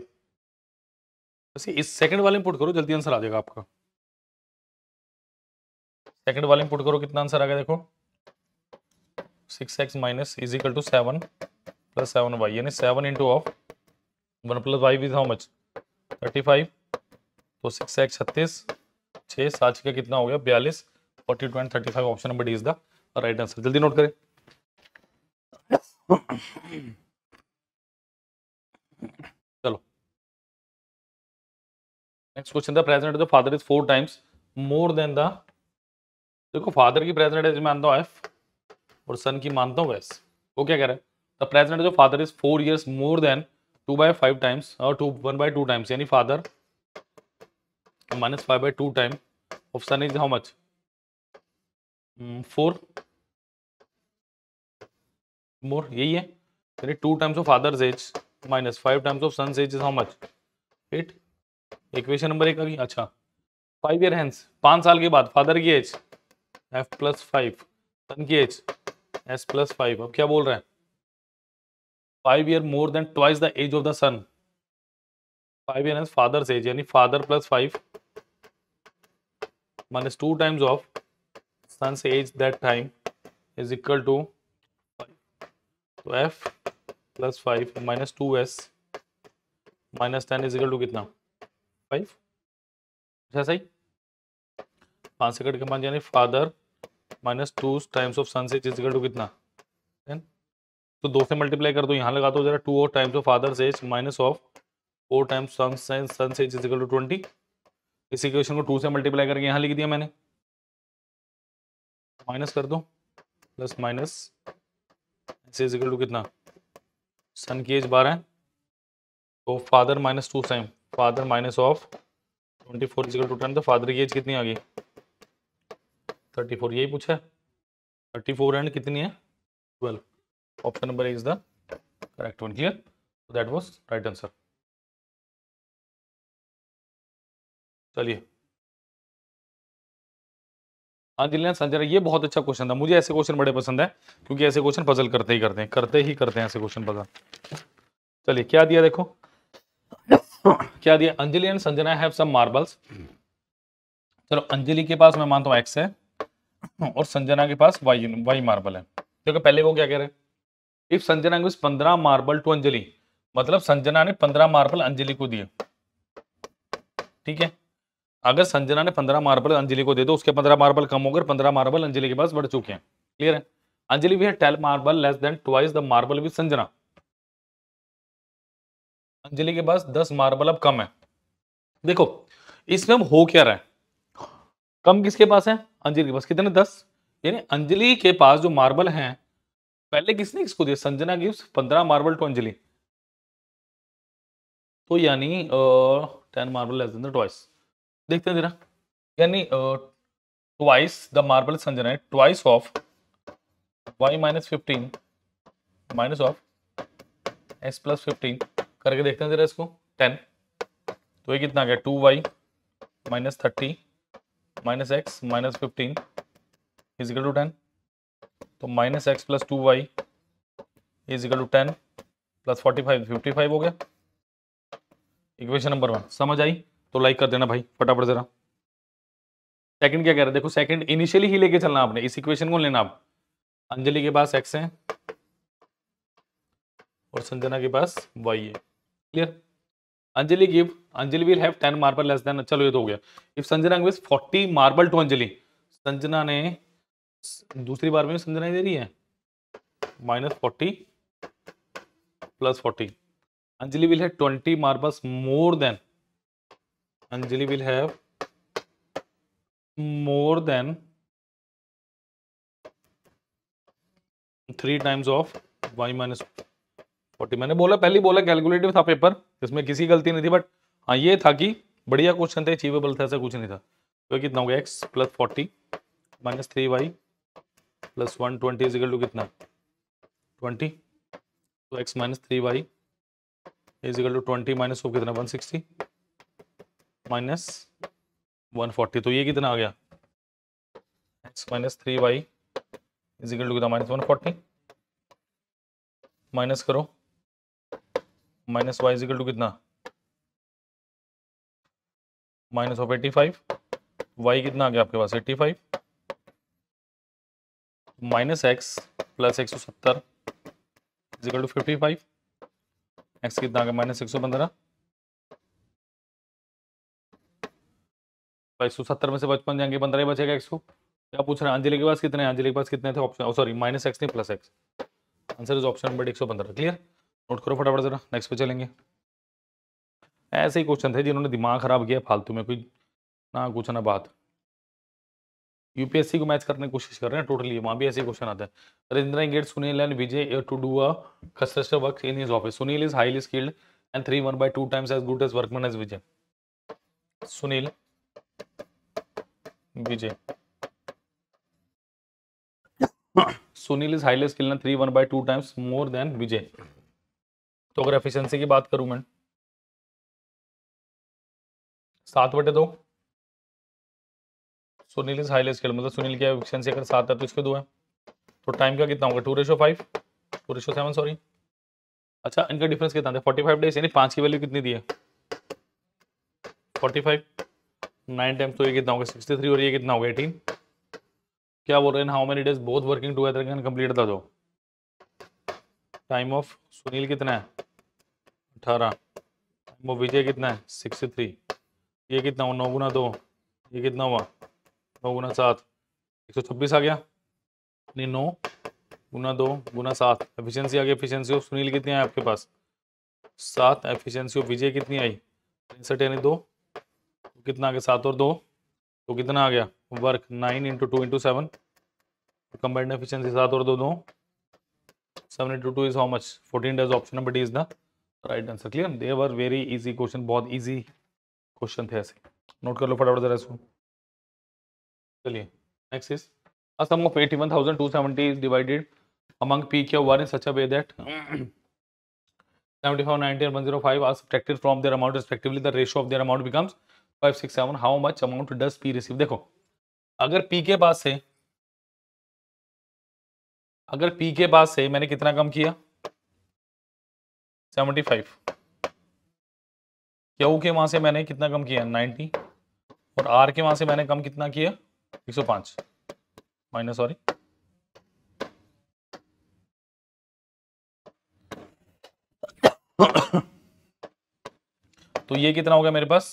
अच्छा, इस सेकंड वाले में पुट करो जल्दी आंसर आ जाएगा आपका सेकंड वाले में पुट करो कितना आंसर आ गया देखो six x minus equal to seven plus seven y यानी seven into of one plus y which how much thirty five तो सिक्स एक्स छत्तीस छः सात का कितना हो गया बयालीस forty two thirty five option number D is the right answer जल्दी नोट करें चलो नेक्स्ट क्वेश्चन था present the father is four times more than the देखो फादर की प्रेजेंट एज मानता हूँ एफ और सन की मानता हूँ एस वो क्या कह रहा है द प्रेजेंट जो father is four years more than two by five times और two one by two times यानी father minus five by two time of son is how much four more यही है यानी two times of father's age minus five times of son सेज is how much 8. Equation number एक अभी अच्छा फाइव ईयर हैंस पाँच साल के बाद फादर की age F plus five son की एज एस प्लस फाइव अब क्या बोल रहे हैं five year more than twice the age of the son five year hence father age यानी father plus five minus two times of son's age that time is equal to five तो F plus five minus two S minus ten equal to कितना फाइव अच्छा सही पाँच से कट के पाँच यानी father minus two times of son से इजिकल टू कितना टेन तो दो से मल्टीप्लाई कर दो यहाँ लगा दो जरा टू और टाइम्स ऑफ फादर से minus of four times son से सन से इजिकल टू ट्वेंटी इसी क्वेश्चन को टू से मल्टीप्लाई करके यहाँ लिख दिया मैंने माइनस कर दो प्लस माइनस से इजिकल टू कितना सन की एज बारह तो father minus two same father minus of twenty four equal to ten तो फादर की एज कितनी आ गई थर्टी फोर यही पूछा है थर्टी फोर एंड कितनी है twelve option number A is the correct one clear that was right answer चलिए हाँ दिल्ली संजय ये बहुत अच्छा क्वेश्चन था मुझे ऐसे क्वेश्चन बड़े पसंद है क्योंकि ऐसे क्वेश्चन पजल करते ही करते हैं करते ही करते हैं ऐसे क्वेश्चन पजल चलिए क्या दिया देखो क्या दिया Anjali and Sanjana have some marbles चलो अंजलि के पास मैं मानता हूँ एक्स है और संजना के पास वाई वाई मार्बल है देखो पहले वो क्या कह रहे हैं इफ संजना गिव्स पंद्रह मार्बल टू अंजलि मतलब संजना ने पंद्रह मार्बल अंजलि को दिए ठीक है अगर संजना ने पंद्रह मार्बल अंजलि को दे दो उसके पंद्रह मार्बल कम होकर पंद्रह मार्बल अंजलि के पास बढ़ चुके हैं क्लियर है अंजलि भी है ten marble less than twice the marble with Sanjana Anjali के पास दस मार्बल अब कम है देखो इसमें हम हो क्या रहे हैं कम किसके पास है अंजलि के पास कितने दस यानी अंजलि के पास जो मार्बल हैं पहले किसने किसको दिया संजना गिव्स पंद्रह मार्बल टू अंजलि तो यानी ten marble less than the twice देखते जरा यानी twice the marble Sanjana twice of y minus fifteen minus of S plus fifteen करके देखते हैं जरा इसको टेन तो ये कितना आ गया two y minus thirty minus x minus fifteen equal to ten तो minus x plus two y equal to ten plus forty five fifty five हो गया इक्वेशन नंबर वन समझ आई तो लाइक कर देना भाई फटाफट जरा सेकंड क्या कह रहे हैं देखो सेकंड इनिशियली ही लेके चलना आपने इस इक्वेशन को लेना आप अंजलि के पास एक्स है और संजना के पास वाई है clear Anjali give Anjali will have ten marble less than चलो ये तो हो गया if Sanjana gives forty marble to Anjali Sanjana ने दूसरी बार में संजना दे रही है minus forty plus forty Anjali will have twenty marbles more than Anjali will have more than three times of y minus forty मैंने बोला पहले बोला कैलकुलेटिव था पेपर इसमें किसी गलती नहीं थी बट हाँ ये था कि बढ़िया क्वेश्चन था अचीवेबल था ऐसा कुछ नहीं था तो कितना होगा x plus forty minus three y plus one twenty equal to कितना ट्वेंटी तो x minus three y equal to twenty minus हो कितना one sixty minus one forty तो ये कितना आ गया x minus three y equal to कितना माइनस वन फोर्टी माइनस करो माइनस वाई इजिकल टू कितना minus of eighty five y कितना आ गया आपके पास eighty five minus x plus एक सौ सत्तर equal to fifty five x कितना आ गया माइनस एक सौ पंद्रह एक सौ सत्तर में से पचपन जाएंगे पंद्रह बचेगा एक सौ क्या पूछ रहे हैं अंजलि के पास कितने अंजलि के पास कितने थे ऑप्शन सॉरी माइनस एक्स नहीं plus x answer is option number एक सौ पंद्रह क्लियर नोट करो फटाफट जरा नेक्स्ट पे चलेंगे ऐसे ही क्वेश्चन थे जिन्होंने दिमाग खराब किया फालतू में कोई ना कुछ ना बात यूपीएससी को मैच करने की कोशिश कर रहे हैं टोटली वहाँ भी ऐसे क्वेश्चन आते हैं Rajinder get Sunil and Vijay to do a work in his office Sunil is highly skilled and three one by two times as good as workman as Vijay Sunil Vijay हाँ। Sunil is highly skill three one by two times more than Vijay तो अगर एफिशिएंसी की बात करूं मैं सात बटे दो सुनील इज हाईलेस स्किल मतलब सुनील की एफिशिएंसी अगर सात है तो इसके दो है तो टाइम का कितना होगा two ratio five two ratio seven sorry अच्छा इनका डिफरेंस कितना था फोर्टी फाइव डेज यानी पांच की वैल्यू कितनी दी है फोर्टी फाइव नाइन टाइम्स तो ये कितना होगा सिक्सटी थ्री और ये कितना होगा एटीन क्या बोल रहे हैं how many days both working together can complete था जो टाइम ऑफ सुनील कितना है अठारह टाइम ऑफ विजय कितना है सिक्सटी थ्री ये कितना हुआ नौ गुना दो ये कितना हुआ नौ गुना सात एक सौ छब्बीस आ गया यानी नौ गुना दो गुना सात एफिशिएंसी आ गई एफिशिएंसी ऑफ सुनील कितनी आई आपके पास सात एफिशिएंसी ऑफ विजय कितनी आई तिरसठ यानी दो कितना आ सात और दो तो कितना आ गया work nine into two into seven combined efficiency सात और दो दो seven into two is how much fourteen days option number D is the right answer clear they were very easy question बहुत इजी क्वेश्चन थे ऐसे नोट कर लो फटाफट जरा इसको चलिए next is a sum of eighty one thousand two seventy is divided among P Q one is such a way that seventy five ninety one zero five R from from amount amount the the of of amount amount becomes five six seven how much amount does P receive देखो अगर पी के पास से अगर पी के पास से मैंने कितना कम किया सेवेंटी फाइव क्यू के वहां से मैंने कितना कम किया नाइन्टी और आर के वहां से मैंने कम कितना किया एक सौ पांच माइनस सॉरी तो ये कितना हो गया मेरे पास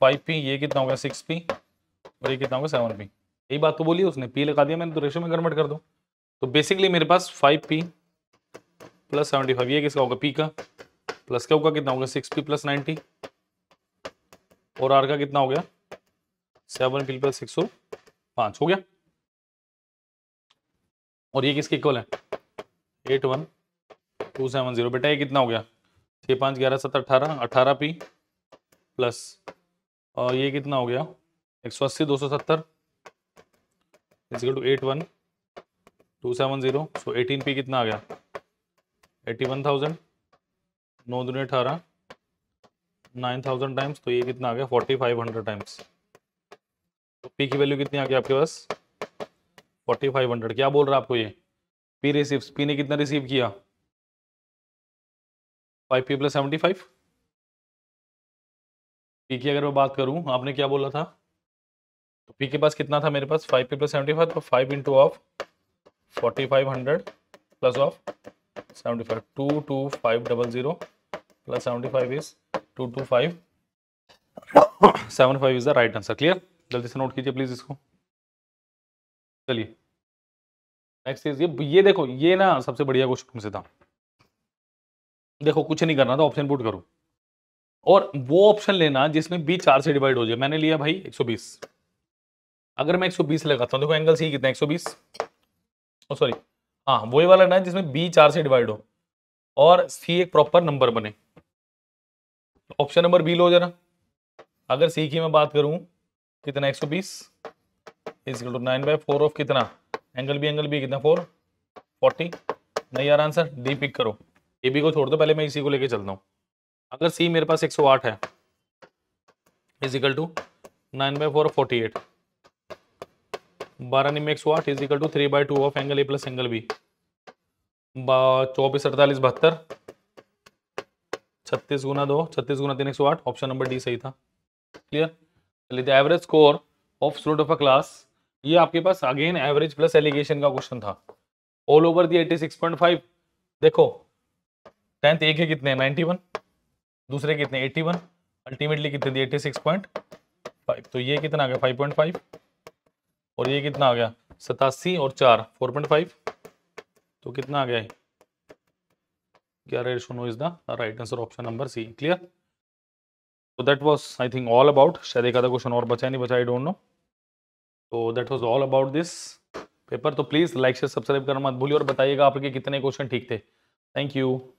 फाइव पी ये कितना होगा सिक्स पी और ये कितना होगा सेवन पी यही बात तो बोली उसने पी लगा दिया मैंने तो रेशो में कन्वर्ट कर दो तो बेसिकली मेरे पास five P plus seventy five ये किसका होगा पी का प्लस क्या होगा कितना होगा सिक्स पी प्लस नाइन्टी और आर का कितना हो गया सेवन पी प्लस सिक्स और पाँच हो गया और ये किसके इक्वल है eight one two seven zero बेटा ये कितना हो गया छः पाँच ग्यारह सत्तर अट्ठारह अठारह पी प्लस और ये कितना हो गया एक सौ अस्सी दो सौ सत्तर equal to eight one two seven zero so eighteen P कितना आ गया एट्टी वन थाउजेंड नौ दून अठारह नाइन थाउजेंड टाइम्स तो ये कितना आ गया फोर्टी फाइव हंड्रेड टाइम्स तो पी की वैल्यू कितनी आ गई आपके पास फोर्टी फाइव हंड्रेड क्या बोल रहा है आपको ये पी रिसीव पी ने कितना रिसीव किया five P plus seventy five P की अगर मैं बात करूँ आपने क्या बोला था तो पी के पास कितना था मेरे पास five P plus seventy five तो five into of forty five hundred plus of seventy five two two five double zero plus seventy five is two two five seven five is the right answer clear जल्दी से नोट कीजिए प्लीज़ इसको चलिए नेक्स्ट इज ये ये देखो ये ना सबसे बढ़िया क्वेश्चन मुझसे था देखो कुछ नहीं करना था ऑप्शन बुट करो और वो ऑप्शन लेना जिसमें बी चार से डिवाइड हो जाए मैंने लिया भाई 120 अगर मैं 120 लगाता हूँ देखो एंगल सी कितना है 120 बीस सॉरी oh, हाँ वही वाला ना जिसमें बी चार से डिवाइड हो और सी एक प्रॉपर नंबर बने ऑप्शन नंबर बी लो जरा अगर सी की मैं बात करूँ कितना 120 सौ बीस is two nine by four of कितना एंगल बी एंगल बी कितना फोर फोर्टी नहीं यार आंसर डी पिक करो ए बी को छोड़ दो पहले मैं इसी को लेके चलता हूँ अगर सी मेरे पास 108 है is equal to nine by four forty eight बारह निम्बे एक सौ आठ equal to three by two of angle A plus angle B चौबीस अड़तालीस बहत्तर छत्तीस गुना दो छत्तीस गुना तीन एक सौ आठ ऑप्शन नंबर डी सही था क्लियर चलिए average score of student of a class ये आपके पास अगेन एवरेज प्लस एलिगेशन का क्वेश्चन था all over the eighty six point five देखो टेंथ एक है कितने नाइन्टी वन दूसरे कितने 81 अल्टीमेटली कितने दिए 86.5 तो ये कितना आ गया 5.5 और ये कितना आ गया सतासी और चार 4.5 तो कितना आ गया है ग्यारह ratio no is the right answer option number C clear तो that was I think all about शायद एक आधा क्वेश्चन और बचा नहीं बचा आई डोंट नो तो that was all about this paper तो प्लीज़ लाइक शेयर सब्सक्राइब करना मत भूलिए और बताइएगा आपके कितने क्वेश्चन ठीक थे थैंक यू